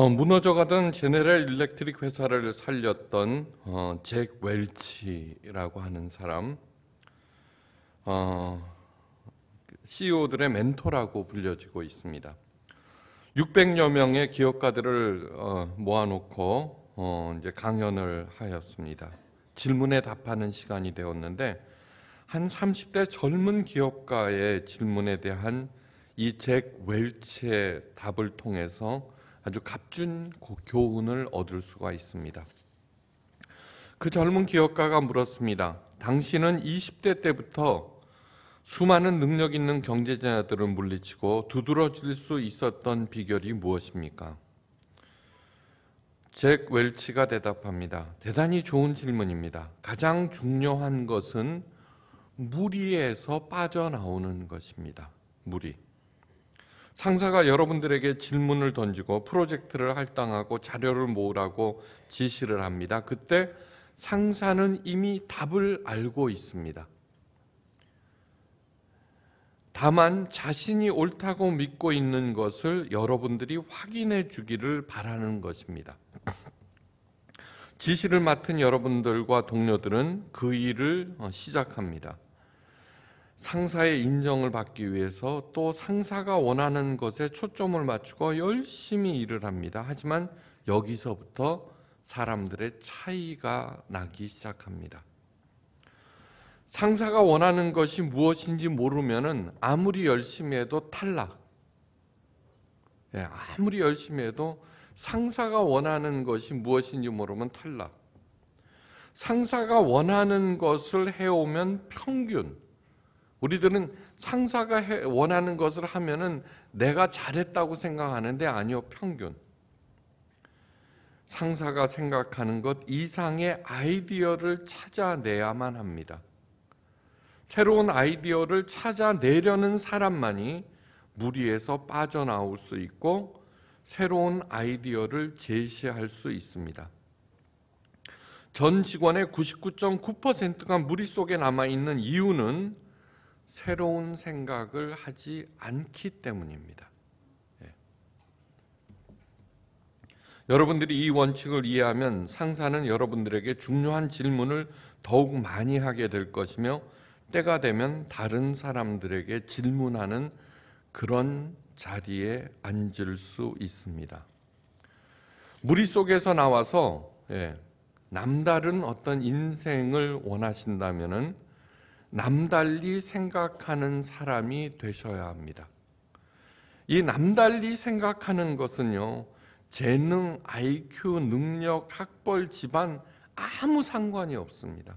어, 무너져가던 제네럴 일렉트릭 회사를 살렸던 어, 잭 웰치라고 하는 사람 어, 그 CEO들의 멘토라고 불려지고 있습니다. 600여 명의 기업가들을 어, 모아놓고 어, 이제 강연을 하였습니다. 질문에 답하는 시간이 되었는데 한 30대 젊은 기업가의 질문에 대한 이 잭 웰치의 답을 통해서 아주 값진 교훈을 얻을 수가 있습니다. 그 젊은 기업가가 물었습니다. 당신은 20대 때부터 수많은 능력 있는 경제자들을 물리치고 두드러질 수 있었던 비결이 무엇입니까? 잭 웰치가 대답합니다. 대단히 좋은 질문입니다. 가장 중요한 것은 무리에서 빠져나오는 것입니다. 무리. 상사가 여러분들에게 질문을 던지고 프로젝트를 할당하고 자료를 모으라고 지시를 합니다. 그때 상사는 이미 답을 알고 있습니다. 다만 자신이 옳다고 믿고 있는 것을 여러분들이 확인해 주기를 바라는 것입니다. 지시를 맡은 여러분들과 동료들은 그 일을 시작합니다. 상사의 인정을 받기 위해서 또 상사가 원하는 것에 초점을 맞추고 열심히 일을 합니다. 하지만 여기서부터 사람들의 차이가 나기 시작합니다. 상사가 원하는 것이 무엇인지 모르면 아무리 열심히 해도 탈락. 예, 아무리 열심히 해도 상사가 원하는 것이 무엇인지 모르면 탈락. 상사가 원하는 것을 해오면 평균, 우리들은 상사가 원하는 것을 하면은 내가 잘했다고 생각하는데 아니요, 평균. 상사가 생각하는 것 이상의 아이디어를 찾아내야만 합니다. 새로운 아이디어를 찾아내려는 사람만이 무리에서 빠져나올 수 있고 새로운 아이디어를 제시할 수 있습니다. 전 직원의 99.9%가 무리 속에 남아 있는 이유는 새로운 생각을 하지 않기 때문입니다. 예. 여러분들이 이 원칙을 이해하면 상사는 여러분들에게 중요한 질문을 더욱 많이 하게 될 것이며 때가 되면 다른 사람들에게 질문하는 그런 자리에 앉을 수 있습니다. 무리 속에서 나와서 예, 남다른 어떤 인생을 원하신다면은 남달리 생각하는 사람이 되셔야 합니다. 이 남달리 생각하는 것은요, 재능, IQ, 능력, 학벌, 집안 아무 상관이 없습니다.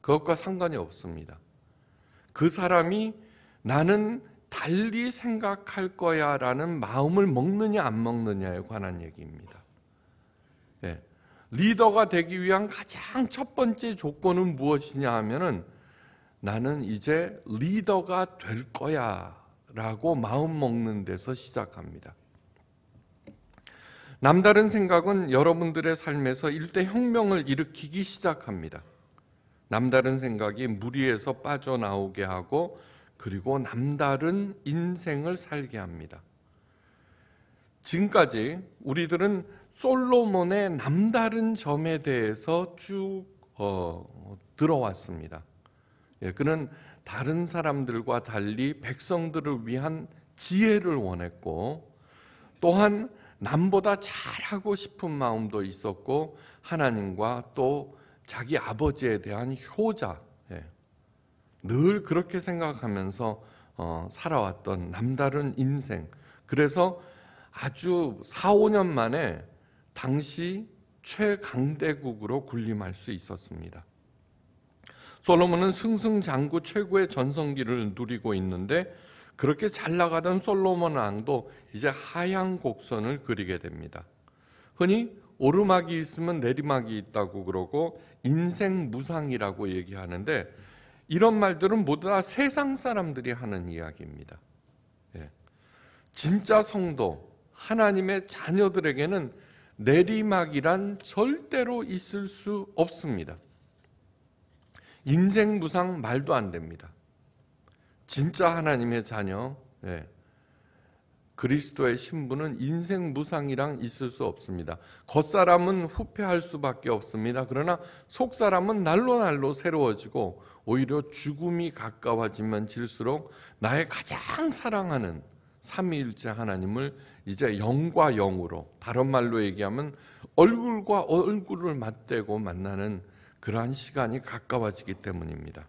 그것과 상관이 없습니다. 그 사람이 나는 달리 생각할 거야 라는 마음을 먹느냐 안 먹느냐에 관한 얘기입니다. 예. 리더가 되기 위한 가장 첫 번째 조건은 무엇이냐 하면은 나는 이제 리더가 될 거야 라고 마음 먹는 데서 시작합니다. 남다른 생각은 여러분들의 삶에서 일대 혁명을 일으키기 시작합니다. 남다른 생각이 무리에서 빠져나오게 하고 그리고 남다른 인생을 살게 합니다. 지금까지 우리들은 솔로몬의 남다른 점에 대해서 쭉 어, 들어왔습니다. 예, 그는 다른 사람들과 달리 백성들을 위한 지혜를 원했고 또한 남보다 잘하고 싶은 마음도 있었고 하나님과 또 자기 아버지에 대한 효자 예, 늘 그렇게 생각하면서 어, 살아왔던 남다른 인생 그래서 아주 4, 5년 만에 당시 최강대국으로 군림할 수 있었습니다. 솔로몬은 승승장구 최고의 전성기를 누리고 있는데 그렇게 잘 나가던 솔로몬 왕도 이제 하향 곡선을 그리게 됩니다. 흔히 오르막이 있으면 내리막이 있다고 그러고 인생 무상이라고 얘기하는데 이런 말들은 모두 다 세상 사람들이 하는 이야기입니다. 예. 진짜 성도, 하나님의 자녀들에게는 내리막이란 절대로 있을 수 없습니다. 인생 무상 말도 안 됩니다. 진짜 하나님의 자녀, 예. 그리스도의 신분은 인생 무상이랑 있을 수 없습니다. 겉사람은 후패할 수밖에 없습니다. 그러나 속사람은 날로 날로 새로워지고 오히려 죽음이 가까워지면 질수록 나의 가장 사랑하는 삼위일체 하나님을 이제 영과 영으로 다른 말로 얘기하면 얼굴과 얼굴을 맞대고 만나는 그러한 시간이 가까워지기 때문입니다.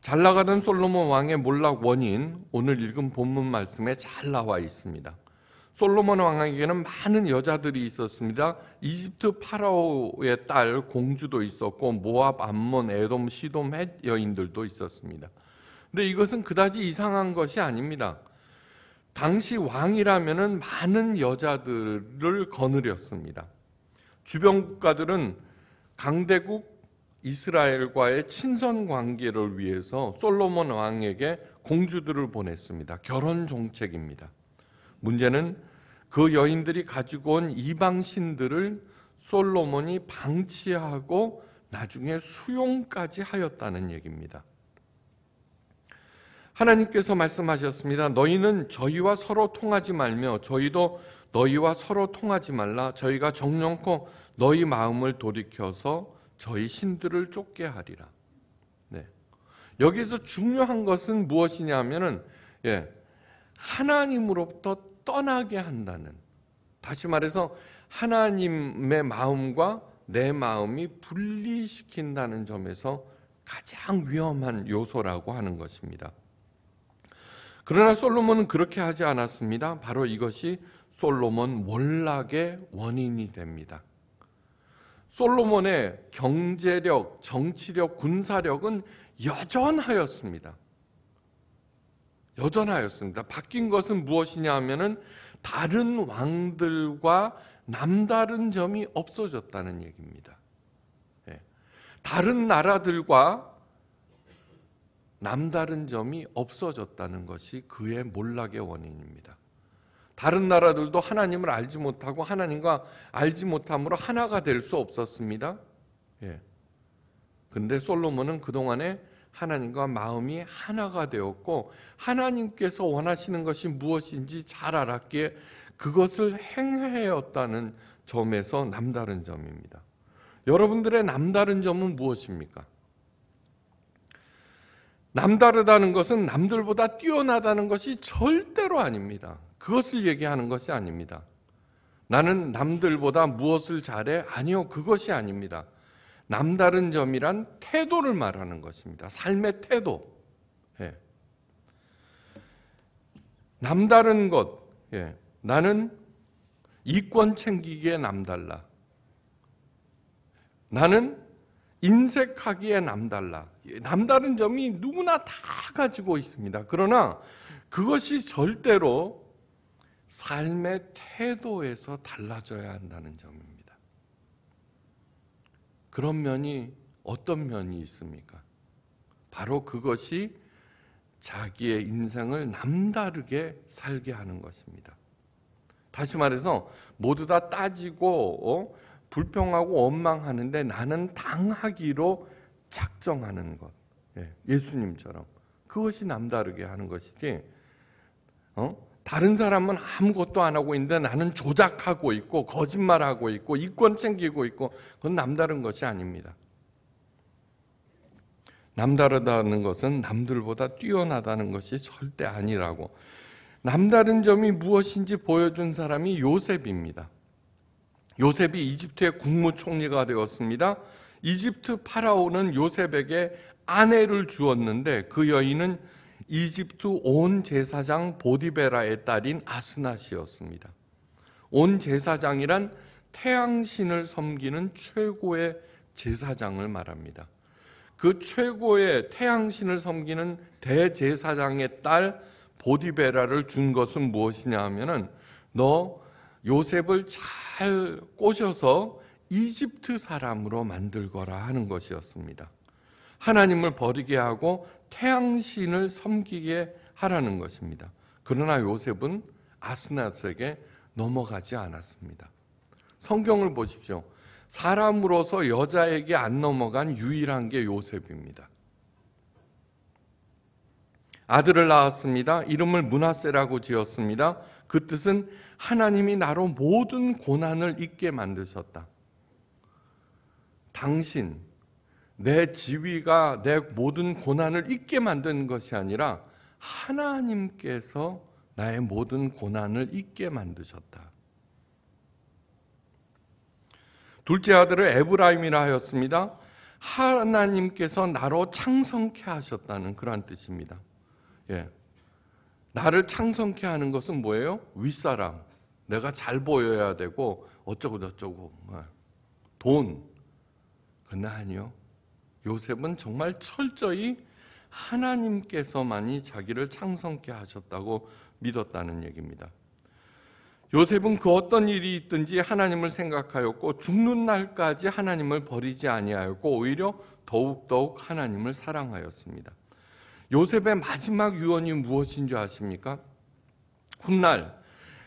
잘 나가는 솔로몬 왕의 몰락 원인 오늘 읽은 본문 말씀에 잘 나와 있습니다. 솔로몬 왕에게는 많은 여자들이 있었습니다. 이집트 파라오의 딸 공주도 있었고 모압, 암몬, 에돔, 시돔 헷 여인들도 있었습니다. 근데 이것은 그다지 이상한 것이 아닙니다. 당시 왕이라면은 많은 여자들을 거느렸습니다. 주변 국가들은 강대국 이스라엘과의 친선 관계를 위해서 솔로몬 왕에게 공주들을 보냈습니다. 결혼 정책입니다. 문제는 그 여인들이 가지고 온 이방신들을 솔로몬이 방치하고 나중에 수용까지 하였다는 얘기입니다. 하나님께서 말씀하셨습니다. 너희는 저희와 서로 통하지 말며 저희도 너희와 서로 통하지 말라. 저희가 정령코 너희 마음을 돌이켜서 저희 신들을 쫓게 하리라. 네. 여기서 중요한 것은 무엇이냐 하면은 예. 하나님으로부터 떠나게 한다는 다시 말해서 하나님의 마음과 내 마음이 분리시킨다는 점에서 가장 위험한 요소라고 하는 것입니다. 그러나 솔로몬은 그렇게 하지 않았습니다. 바로 이것이 솔로몬 몰락의 원인이 됩니다. 솔로몬의 경제력, 정치력, 군사력은 여전하였습니다. 여전하였습니다. 바뀐 것은 무엇이냐 하면은 다른 왕들과 남다른 점이 없어졌다는 얘기입니다. 예. 다른 나라들과 남다른 점이 없어졌다는 것이 그의 몰락의 원인입니다. 다른 나라들도 하나님을 알지 못하고 하나님과 알지 못함으로 하나가 될 수 없었습니다. 예. 근데 솔로몬은 그동안에 하나님과 마음이 하나가 되었고 하나님께서 원하시는 것이 무엇인지 잘 알았기에 그것을 행하였다는 점에서 남다른 점입니다. 여러분들의 남다른 점은 무엇입니까? 남다르다는 것은 남들보다 뛰어나다는 것이 절대로 아닙니다. 그것을 얘기하는 것이 아닙니다. 나는 남들보다 무엇을 잘해? 아니요, 그것이 아닙니다. 남다른 점이란 태도를 말하는 것입니다. 삶의 태도. 예. 남다른 것. 예. 나는 이권 챙기기에 남달라. 나는 인색하기에 남달라. 예, 남다른 점이 누구나 다 가지고 있습니다. 그러나 그것이 절대로 삶의 태도에서 달라져야 한다는 점입니다. 그런 면이 어떤 면이 있습니까? 바로 그것이 자기의 인생을 남다르게 살게 하는 것입니다. 다시 말해서 모두 다 따지고 어? 불평하고 원망하는데 나는 당하기로 작정하는 것. 예, 수님처럼 그것이 남다르게 하는 것이지. 어? 다른 사람은 아무것도 안 하고 있는데 나는 조작하고 있고 거짓말하고 있고 이권 챙기고 있고 그건 남다른 것이 아닙니다. 남다르다는 것은 남들보다 뛰어나다는 것이 절대 아니라고. 남다른 점이 무엇인지 보여준 사람이 요셉입니다. 요셉이 이집트의 국무총리가 되었습니다. 이집트 파라오는 요셉에게 아내를 주었는데 그 여인은 이집트 온 제사장 보디베라의 딸인 아스나시였습니다. 온 제사장이란 태양신을 섬기는 최고의 제사장을 말합니다. 그 최고의 태양신을 섬기는 대제사장의 딸 보디베라를 준 것은 무엇이냐 하면은 너 요셉을 잘 꼬셔서 이집트 사람으로 만들거라 하는 것이었습니다. 하나님을 버리게 하고 태양신을 섬기게 하라는 것입니다. 그러나 요셉은 아스나스에게 넘어가지 않았습니다. 성경을 보십시오. 사람으로서 여자에게 안 넘어간 유일한 게 요셉입니다. 아들을 낳았습니다. 이름을 문하세라고 지었습니다. 그 뜻은 하나님이 나로 모든 고난을 잊게 만드셨다. 당신, 내 지위가 내 모든 고난을 잊게 만든 것이 아니라 하나님께서 나의 모든 고난을 잊게 만드셨다. 둘째 아들을 에브라임이라 하였습니다. 하나님께서 나로 창성케 하셨다는 그러한 뜻입니다. 예. 나를 창성케 하는 것은 뭐예요? 윗사람. 내가 잘 보여야 되고 어쩌고 저쩌고. 예. 돈. 그나 아니요. 요셉은 정말 철저히 하나님께서만이 자기를 창성케 하셨다고 믿었다는 얘기입니다. 요셉은 그 어떤 일이 있든지 하나님을 생각하였고 죽는 날까지 하나님을 버리지 아니하였고 오히려 더욱더욱 하나님을 사랑하였습니다. 요셉의 마지막 유언이 무엇인 줄 아십니까? 훗날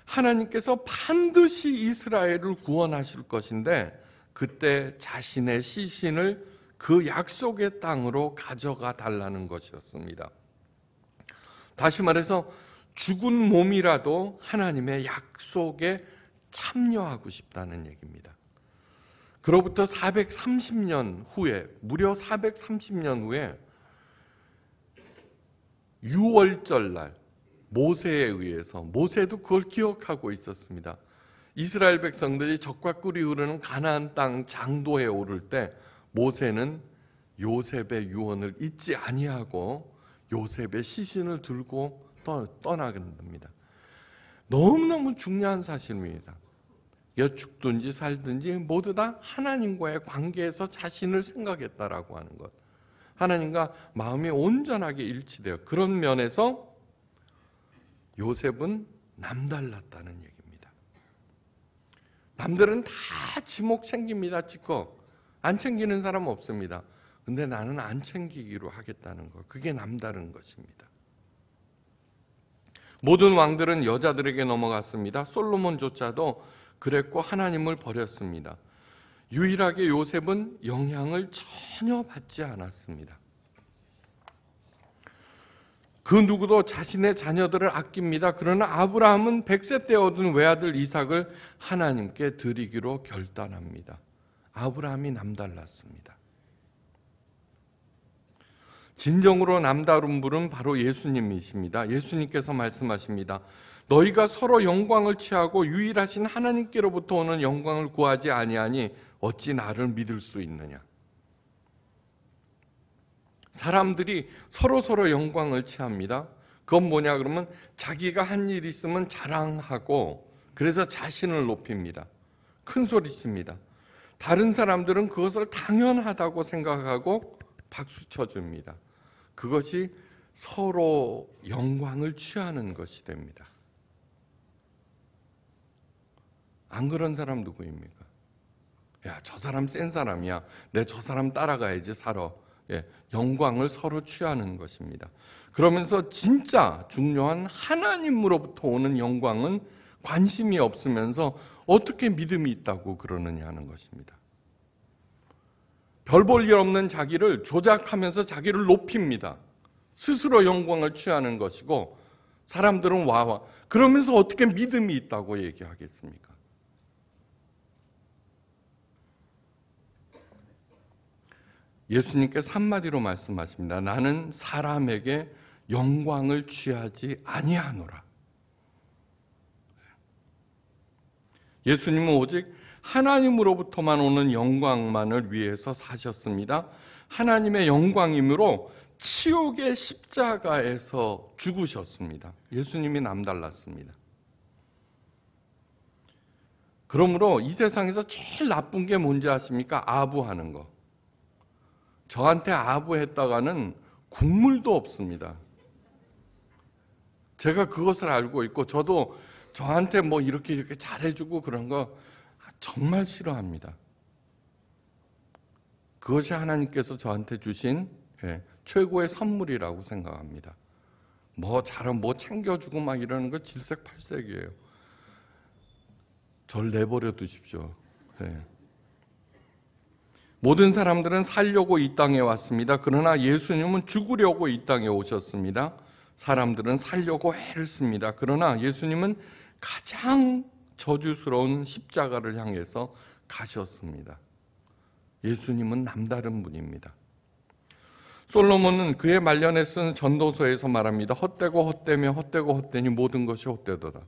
하나님께서 반드시 이스라엘을 구원하실 것인데 그때 자신의 시신을 그 약속의 땅으로 가져가 달라는 것이었습니다. 다시 말해서 죽은 몸이라도 하나님의 약속에 참여하고 싶다는 얘기입니다. 그로부터 430년 후에, 무려 430년 후에 6월절 날 모세에 의해서 모세도 그걸 기억하고 있었습니다. 이스라엘 백성들이 적과 꿀이 흐르는 가나안 땅 장도에 오를 때 모세는 요셉의 유언을 잊지 아니하고 요셉의 시신을 들고 떠나간니다 너무너무 중요한 사실입니다. 여축든지 살든지 모두 다 하나님과의 관계에서 자신을 생각했다라고 하는 것. 하나님과 마음이 온전하게 일치되어 그런 면에서 요셉은 남달랐다는 얘기입니다. 남들은 다 지목 챙깁니다, 지금. 안 챙기는 사람 없습니다. 근데 나는 안 챙기기로 하겠다는 거. 그게 남다른 것입니다. 모든 왕들은 여자들에게 넘어갔습니다. 솔로몬조차도 그랬고 하나님을 버렸습니다. 유일하게 요셉은 영향을 전혀 받지 않았습니다. 그 누구도 자신의 자녀들을 아낍니다. 그러나 아브라함은 100세 때 얻은 외아들 이삭을 하나님께 드리기로 결단합니다. 아브라함이 남달랐습니다. 진정으로 남다른 분은 바로 예수님이십니다. 예수님께서 말씀하십니다. 너희가 서로 영광을 취하고 유일하신 하나님께로부터 오는 영광을 구하지 아니하니 어찌 나를 믿을 수 있느냐. 사람들이 서로 서로 영광을 취합니다. 그건 뭐냐 그러면 자기가 한일 있으면 자랑하고 그래서 자신을 높입니다. 큰 소리 칩니다. 다른 사람들은 그것을 당연하다고 생각하고 박수 쳐줍니다. 그것이 서로 영광을 취하는 것이 됩니다. 안 그런 사람 누구입니까? 야, 저 사람 센 사람이야. 내 저 사람 따라가야지 살아. 예, 영광을 서로 취하는 것입니다. 그러면서 진짜 중요한 하나님으로부터 오는 영광은 관심이 없으면서 어떻게 믿음이 있다고 그러느냐 하는 것입니다. 별 볼 일 없는 자기를 조작하면서 자기를 높입니다. 스스로 영광을 취하는 것이고 사람들은 와와 그러면서 어떻게 믿음이 있다고 얘기하겠습니까? 예수님께서 한마디로 말씀하십니다. 나는 사람에게 영광을 취하지 아니하노라. 예수님은 오직 하나님으로부터만 오는 영광만을 위해서 사셨습니다. 하나님의 영광이므로 치욕의 십자가에서 죽으셨습니다. 예수님이 남달랐습니다. 그러므로 이 세상에서 제일 나쁜 게 뭔지 아십니까? 아부하는 거. 저한테 아부했다가는 국물도 없습니다. 제가 그것을 알고 있고 저도 저한테 뭐 이렇게 이렇게 잘해주고 그런 거 정말 싫어합니다. 그것이 하나님께서 저한테 주신 예, 최고의 선물이라고 생각합니다. 뭐잘하뭐 챙겨주고 막 이러는 거 질색팔색이에요. 절 내버려 두십시오. 네. 모든 사람들은 살려고 이 땅에 왔습니다. 그러나 예수님은 죽으려고 이 땅에 오셨습니다. 사람들은 살려고 애를 씁니다. 그러나 예수님은 가장 저주스러운 십자가를 향해서 가셨습니다. 예수님은 남다른 분입니다. 솔로몬은 그의 말년에 쓴 전도서에서 말합니다. 헛되고 헛되며 헛되고 헛되니 모든 것이 헛되도다.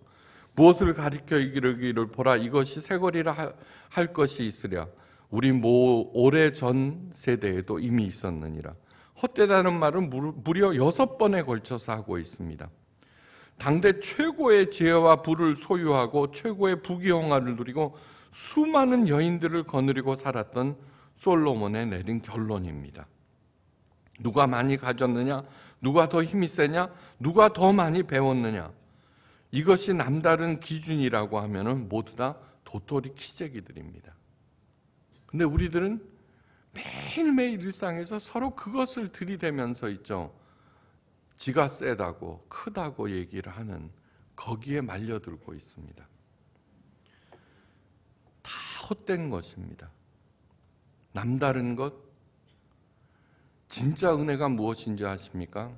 무엇을 가리켜 이르기를 보라 이것이 새거리라 할 것이 있으랴. 우리 모 오래 전 세대에도 이미 있었느니라. 헛되다는 말은 무려 여섯 번에 걸쳐서 하고 있습니다. 당대 최고의 지혜와 부를 소유하고 최고의 부귀영화를 누리고 수많은 여인들을 거느리고 살았던 솔로몬의 내린 결론입니다. 누가 많이 가졌느냐? 누가 더 힘이 세냐? 누가 더 많이 배웠느냐? 이것이 남다른 기준이라고 하면 모두 다 도토리 키재기들입니다. 근데 우리들은 매일매일 일상에서 서로 그것을 들이대면서 있죠. 지가 세다고, 크다고 얘기를 하는 거기에 말려들고 있습니다. 다 헛된 것입니다. 남다른 것, 진짜 은혜가 무엇인지 아십니까?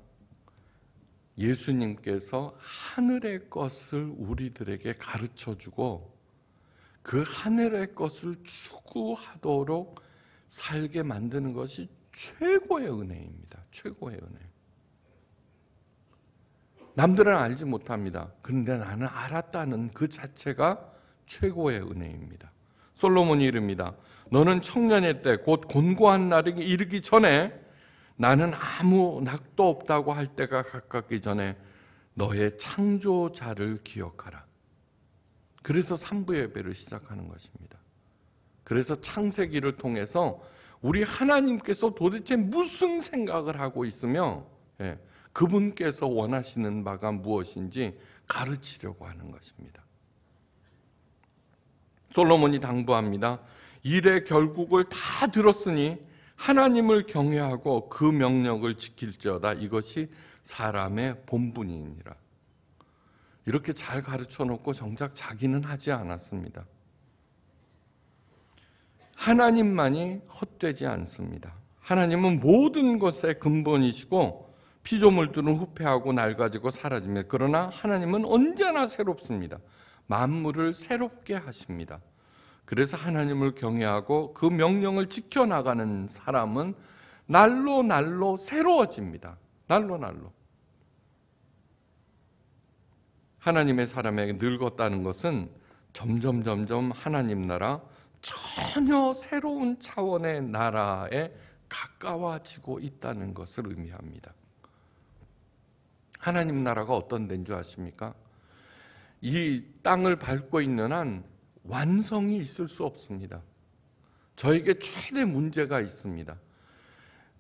예수님께서 하늘의 것을 우리들에게 가르쳐 주고 그 하늘의 것을 추구하도록 살게 만드는 것이 최고의 은혜입니다. 최고의 은혜. 남들은 알지 못합니다. 그런데 나는 알았다는 그 자체가 최고의 은혜입니다. 솔로몬이 이릅니다. 너는 청년의 때 곧 곤고한 날이 이르기 전에 나는 아무 낙도 없다고 할 때가 가깝기 전에 너의 창조자를 기억하라. 그래서 3부 예배를 시작하는 것입니다. 그래서 창세기를 통해서 우리 하나님께서 도대체 무슨 생각을 하고 있으며 예, 그분께서 원하시는 바가 무엇인지 가르치려고 하는 것입니다. 솔로몬이 당부합니다. 일의 결국을 다 들었으니 하나님을 경외하고 그 명령을 지킬지어다 이것이 사람의 본분이니라. 이렇게 잘 가르쳐 놓고 정작 자기는 하지 않았습니다. 하나님만이 헛되지 않습니다. 하나님은 모든 것의 근본이시고 피조물들은 후패하고 낡아지고 사라지며 그러나 하나님은 언제나 새롭습니다. 만물을 새롭게 하십니다. 그래서 하나님을 경외하고 그 명령을 지켜나가는 사람은 날로 날로 새로워집니다. 날로 날로. 하나님의 사람에게 늙었다는 것은 점점 점점 하나님 나라 전혀 새로운 차원의 나라에 가까워지고 있다는 것을 의미합니다. 하나님 나라가 어떤 데인 줄 아십니까? 이 땅을 밟고 있는 한 완성이 있을 수 없습니다. 저에게 최대 문제가 있습니다.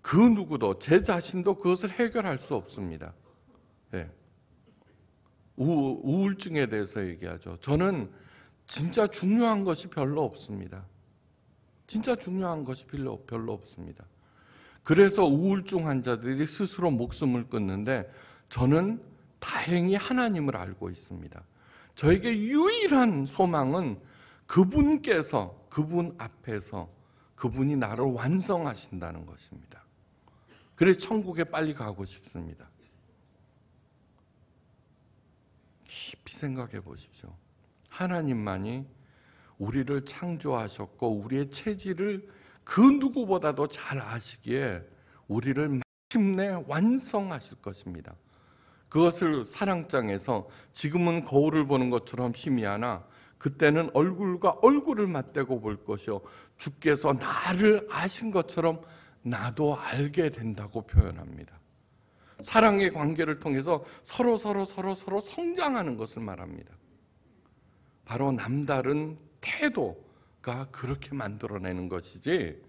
그 누구도 제 자신도 그것을 해결할 수 없습니다. 예. 우울증에 대해서 얘기하죠. 저는 진짜 중요한 것이 별로 없습니다. 진짜 중요한 것이 별로, 별로 없습니다. 그래서 우울증 환자들이 스스로 목숨을 끊는데 저는 다행히 하나님을 알고 있습니다. 저에게 유일한 소망은 그분께서, 그분 앞에서 그분이 나를 완성하신다는 것입니다. 그래서 천국에 빨리 가고 싶습니다. 깊이 생각해 보십시오. 하나님만이 우리를 창조하셨고 우리의 체질을 그 누구보다도 잘 아시기에 우리를 마침내 완성하실 것입니다. 그것을 사랑장에서 지금은 거울을 보는 것처럼 희미하나 그때는 얼굴과 얼굴을 맞대고 볼 것이요 주께서 나를 아신 것처럼 나도 알게 된다고 표현합니다. 사랑의 관계를 통해서 서로 서로 서로 서로 성장하는 것을 말합니다. 바로 남다른 태도가 그렇게 만들어내는 것이지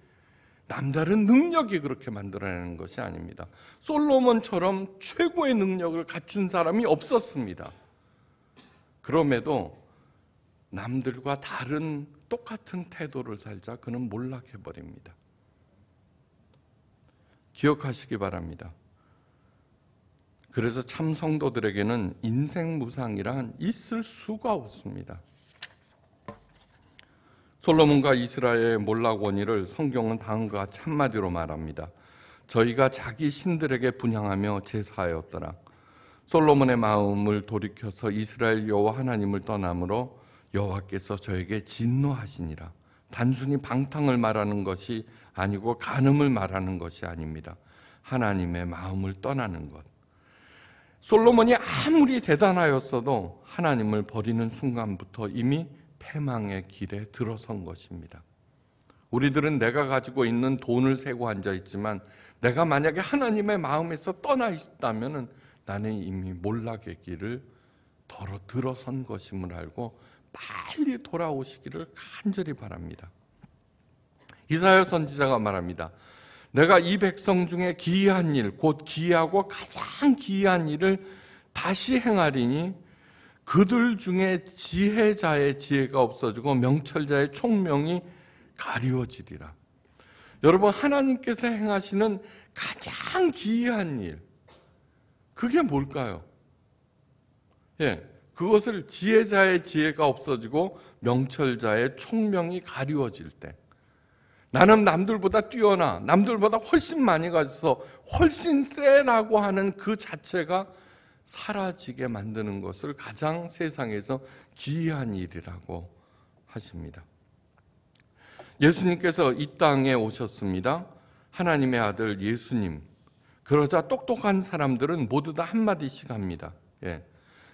남다른 능력이 그렇게 만들어내는 것이 아닙니다. 솔로몬처럼 최고의 능력을 갖춘 사람이 없었습니다. 그럼에도 남들과 다른 똑같은 태도를 살자 그는 몰락해버립니다. 기억하시기 바랍니다. 그래서 참성도들에게는 인생 무상이란 있을 수가 없습니다. 솔로몬과 이스라엘 의 몰락 원인을 성경은 다음과 한 마디로 말합니다. 저희가 자기 신들에게 분향하며 제사하였더라. 솔로몬의 마음을 돌이켜서 이스라엘 여호와 하나님을 떠남으로 여호와께서 저에게 진노하시니라. 단순히 방탕을 말하는 것이 아니고 간음을 말하는 것이 아닙니다. 하나님의 마음을 떠나는 것. 솔로몬이 아무리 대단하였어도 하나님을 버리는 순간부터 이미 패망의 길에 들어선 것입니다. 우리들은 내가 가지고 있는 돈을 세고 앉아 있지만 내가 만약에 하나님의 마음에서 떠나 있다면 나는 이미 몰락의 길을 덜어 들어선 것임을 알고 빨리 돌아오시기를 간절히 바랍니다. 이사야 선지자가 말합니다. 내가 이 백성 중에 기이한 일, 곧 기이하고 가장 기이한 일을 다시 행하리니 그들 중에 지혜자의 지혜가 없어지고 명철자의 총명이 가리워지리라. 여러분 하나님께서 행하시는 가장 기이한 일 그게 뭘까요? 예, 그것을 지혜자의 지혜가 없어지고 명철자의 총명이 가리워질 때 나는 남들보다 뛰어나 남들보다 훨씬 많이 가져서 훨씬 세라고 하는 그 자체가 사라지게 만드는 것을 가장 세상에서 기이한 일이라고 하십니다. 예수님께서 이 땅에 오셨습니다. 하나님의 아들 예수님. 그러자 똑똑한 사람들은 모두 다 한마디씩 합니다. 예.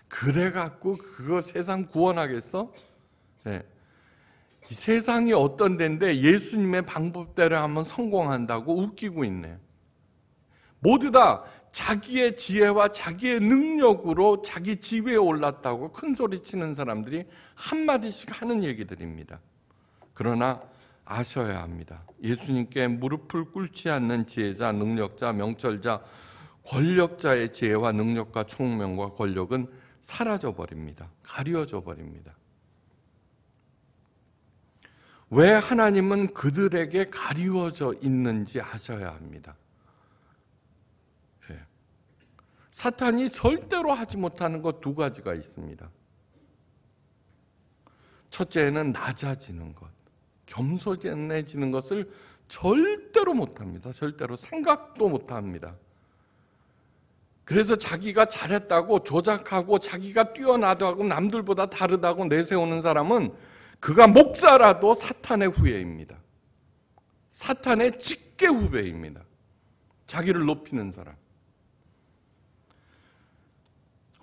그래갖고 그거 세상 구원하겠어? 예. 세상이 어떤 데인데 예수님의 방법대로 하면 성공한다고 웃기고 있네 모두 다 자기의 지혜와 자기의 능력으로 자기 지위에 올랐다고 큰 소리 치는 사람들이 한마디씩 하는 얘기들입니다. 그러나 아셔야 합니다. 예수님께 무릎을 꿇지 않는 지혜자, 능력자, 명철자, 권력자의 지혜와 능력과 총명과 권력은 사라져 버립니다. 가려져 버립니다. 왜 하나님은 그들에게 가리워져 있는지 아셔야 합니다. 사탄이 절대로 하지 못하는 것 두 가지가 있습니다. 첫째는 낮아지는 것, 겸손해지는 것을 절대로 못합니다. 절대로 생각도 못합니다. 그래서 자기가 잘했다고 조작하고 자기가 뛰어나다고 남들보다 다르다고 내세우는 사람은 그가 목사라도 사탄의 후예입니다. 사탄의 직계 후배입니다. 자기를 높이는 사람.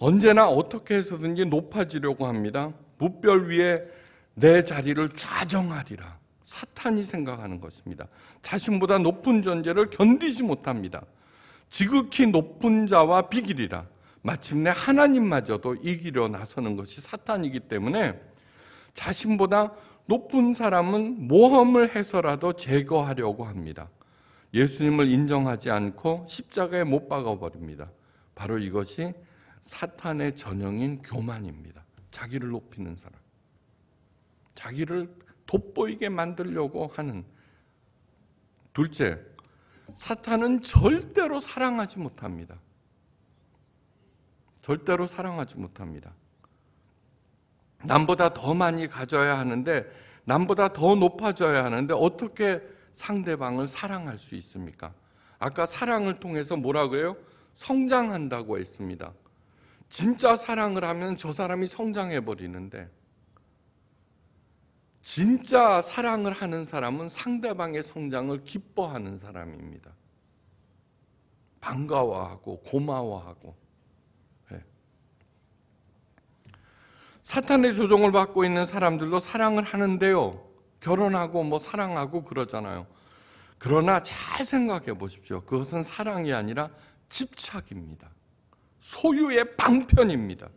언제나 어떻게 해서든지 높아지려고 합니다. 무별 위에 내 자리를 좌정하리라. 사탄이 생각하는 것입니다. 자신보다 높은 존재를 견디지 못합니다. 지극히 높은 자와 비길이라. 마침내 하나님마저도 이기려 나서는 것이 사탄이기 때문에 자신보다 높은 사람은 모험을 해서라도 제거하려고 합니다. 예수님을 인정하지 않고 십자가에 못 박아버립니다. 바로 이것이 사탄의 전형인 교만입니다. 자기를 높이는 사람. 자기를 돋보이게 만들려고 하는 둘째, 사탄은 절대로 사랑하지 못합니다. 절대로 사랑하지 못합니다. 남보다 더 많이 가져야 하는데, 남보다 더 높아져야 하는데, 어떻게 상대방을 사랑할 수 있습니까? 아까 사랑을 통해서 뭐라고 해요? 성장한다고 했습니다. 진짜 사랑을 하면 저 사람이 성장해 버리는데 진짜 사랑을 하는 사람은 상대방의 성장을 기뻐하는 사람입니다. 반가워하고 고마워하고 예. 사탄의 조종을 받고 있는 사람들도 사랑을 하는데요. 결혼하고 뭐 사랑하고 그러잖아요. 그러나 잘 생각해 보십시오. 그것은 사랑이 아니라 집착입니다. 소유의 방편입니다.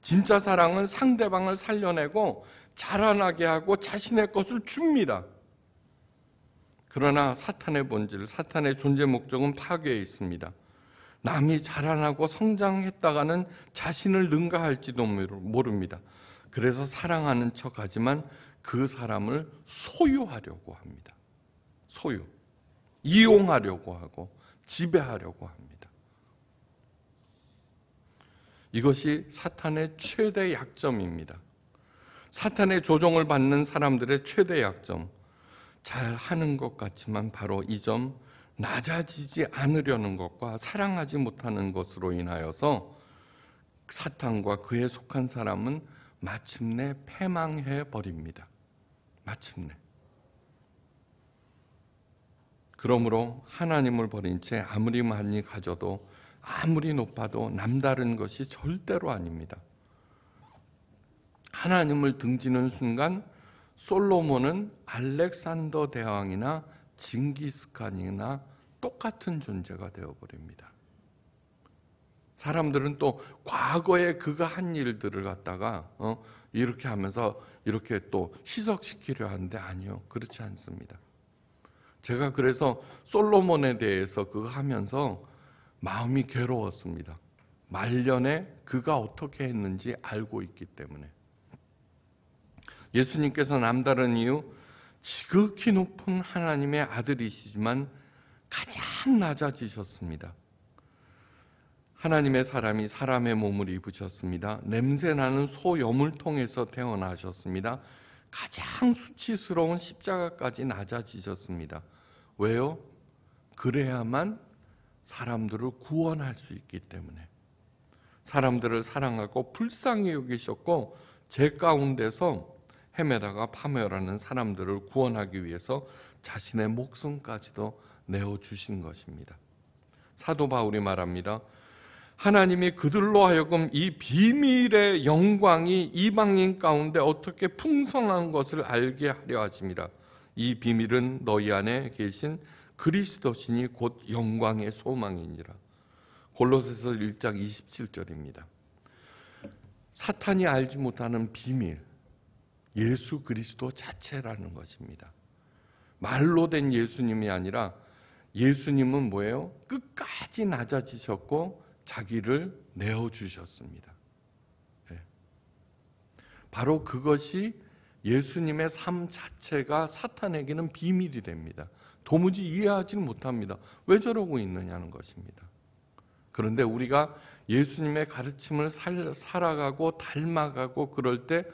진짜 사랑은 상대방을 살려내고 자라나게 하고 자신의 것을 줍니다. 그러나 사탄의 본질, 사탄의 존재 목적은 파괴에 있습니다. 남이 자라나고 성장했다가는 자신을 능가할지도 모릅니다. 그래서 사랑하는 척 하지만 그 사람을 소유하려고 합니다. 소유. 이용하려고 하고 지배하려고 합니다. 이것이 사탄의 최대 약점입니다. 사탄의 조종을 받는 사람들의 최대 약점. 잘 하는 것 같지만 바로 이 점, 낮아지지 않으려는 것과 사랑하지 못하는 것으로 인하여서 사탄과 그에 속한 사람은 마침내 패망해 버립니다. 마침내. 그러므로 하나님을 버린 채 아무리 많이 가져도 아무리 높아도 남다른 것이 절대로 아닙니다. 하나님을 등지는 순간 솔로몬은 알렉산더 대왕이나 징기스칸이나 똑같은 존재가 되어버립니다. 사람들은 또 과거에 그가 한 일들을 갖다가 어, 이렇게 하면서 이렇게 또 희석시키려 하는데 아니요 그렇지 않습니다. 제가 그래서 솔로몬에 대해서 그거 하면서 마음이 괴로웠습니다. 말년에 그가 어떻게 했는지 알고 있기 때문에 예수님께서 남다른 이유 지극히 높은 하나님의 아들이시지만 가장 낮아지셨습니다. 하나님의 사람이 사람의 몸을 입으셨습니다. 냄새나는 소염을통해서 태어나셨습니다. 가장 수치스러운 십자가까지 낮아지셨습니다. 왜요? 그래야만 사람들을 구원할 수 있기 때문에 사람들을 사랑하고 불쌍히 여기셨고 제 가운데서 헤매다가 파멸하는 사람들을 구원하기 위해서 자신의 목숨까지도 내어 주신 것입니다. 사도 바울이 말합니다. 하나님이 그들로 하여금 이 비밀의 영광이 이방인 가운데 어떻게 풍성한 것을 알게 하려 하십니다. 이 비밀은 너희 안에 계신 그리스도신이 곧 영광의 소망이니라. 골로새서 1장 27절입니다. 사탄이 알지 못하는 비밀 예수 그리스도 자체라는 것입니다. 말로 된 예수님이 아니라 예수님은 뭐예요? 끝까지 낮아지셨고 자기를 내어 주셨습니다. 예. 바로 그것이 예수님의 삶 자체가 사탄에게는 비밀이 됩니다. 도무지 이해하지는 못합니다. 왜 저러고 있느냐는 것입니다. 그런데 우리가 예수님의 가르침을 살, 살아가고 닮아가고 그럴 때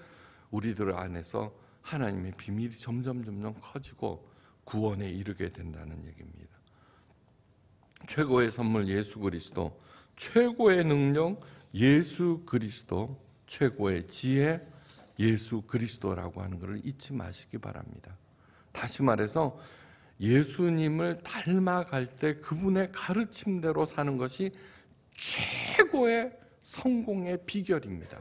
우리들 안에서 하나님의 비밀이 점점 점점 커지고 구원에 이르게 된다는 얘기입니다. 최고의 선물 예수 그리스도, 최고의 능력 예수 그리스도, 최고의 지혜 예수 그리스도라고 하는 것을 잊지 마시기 바랍니다. 다시 말해서 예수님을 닮아갈 때 그분의 가르침대로 사는 것이 최고의 성공의 비결입니다.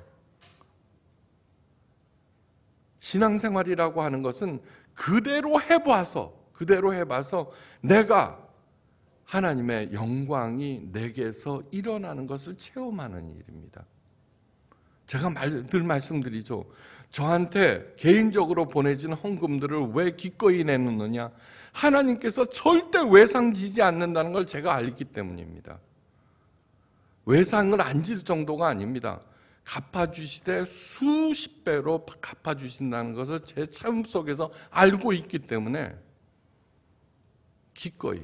신앙생활이라고 하는 것은 그대로 해봐서, 그대로 해봐서 내가 하나님의 영광이 내게서 일어나는 것을 체험하는 일입니다. 제가 말, 늘 말씀드리죠. 저한테 개인적으로 보내진 헌금들을 왜 기꺼이 내놓느냐? 하나님께서 절대 외상지지 않는다는 걸 제가 알기 때문입니다. 외상을 안 질 정도가 아닙니다. 갚아주시되 수십 배로 갚아주신다는 것을 제삶 속에서 알고 있기 때문에 기꺼이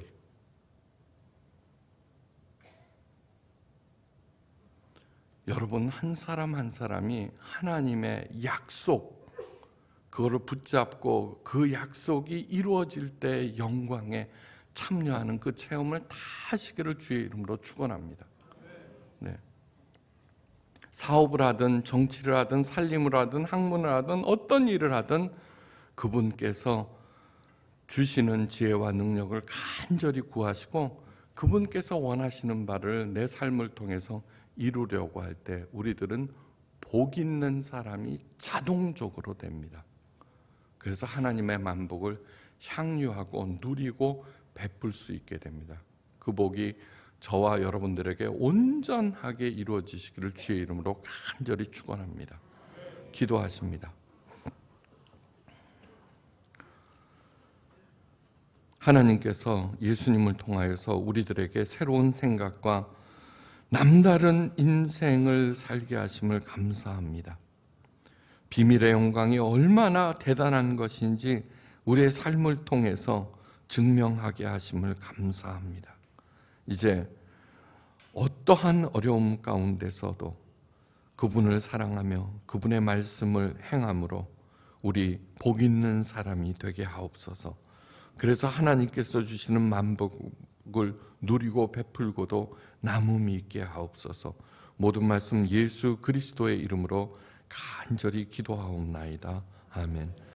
여러분 한 사람 한 사람이 하나님의 약속 그거를 붙잡고 그 약속이 이루어질 때 영광에 참여하는 그 체험을 다 하시기를 주의 이름으로 축원합니다. 네. 사업을 하든 정치를 하든 살림을 하든 학문을 하든 어떤 일을 하든 그분께서 주시는 지혜와 능력을 간절히 구하시고 그분께서 원하시는 바를 내 삶을 통해서 이루려고 할 때 우리들은 복 있는 사람이 자동적으로 됩니다. 그래서 하나님의 만복을 향유하고 누리고 베풀 수 있게 됩니다. 그 복이 저와 여러분들에게 온전하게 이루어지시기를 주의 이름으로 간절히 축원합니다. 기도하십니다. 하나님께서 예수님을 통하여서 우리들에게 새로운 생각과 남다른 인생을 살게 하심을 감사합니다. 비밀의 영광이 얼마나 대단한 것인지 우리의 삶을 통해서 증명하게 하심을 감사합니다. 이제 어떠한 어려움 가운데서도 그분을 사랑하며 그분의 말씀을 행함으로 우리 복 있는 사람이 되게 하옵소서. 그래서 하나님께서 주시는 만복을 누리고 베풀고도 남음이 있게 하옵소서. 모든 말씀 예수 그리스도의 이름으로 간절히 기도하옵나이다. 아멘.